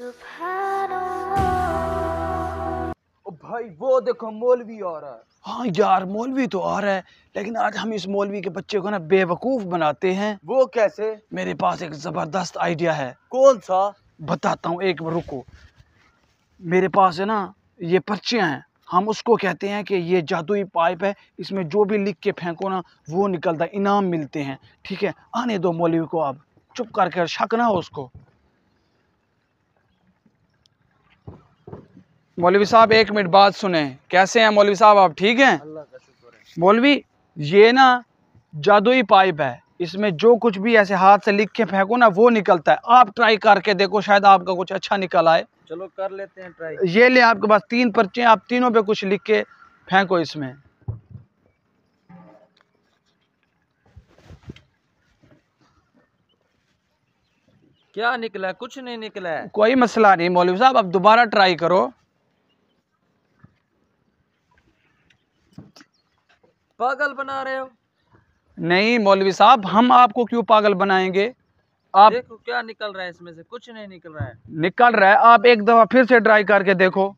ओ भाई वो देखो मौलवी आ रहा है हाँ यार मौलवी तो आ रहा है लेकिन आज हम इस मौलवी के बच्चे को ना बेवकूफ बनाते हैं वो कैसे मेरे पास एक जबरदस्त आइडिया है कौन सा बताता हूँ एक रुको मेरे पास है ना ये पर्चियाँ हैं हम उसको कहते हैं कि ये जादुई पाइप है इसमें जो भी लिख के फेंको ना वो निकलता इनाम मिलते हैं ठीक है आने दो मौलवी को आप चुप करके शक ना हो उसको मौलवी साहब एक मिनट बात सुने कैसे हैं मौलवी साहब आप ठीक हैं मौलवी ये ना जादुई पाइप है इसमें जो कुछ भी ऐसे हाथ से लिख के फेंको ना वो निकलता है आप ट्राई करके देखो शायद आपका कुछ अच्छा निकल आए चलो कर लेते हैं ट्राई ये ले आपके पास तीन पर्चे आप तीनों पे कुछ लिख के फेंको इसमें क्या निकला कुछ नहीं निकला है कोई मसला नहीं मौलवी साहब आप दोबारा ट्राई करो पागल बना रहे हो नहीं मौलवी साहब हम आपको क्यों पागल बनाएंगे आप देखो क्या निकल रहा है इसमें से कुछ नहीं निकल रहा है निकल रहा है आप एक दफा फिर से ट्राई करके देखो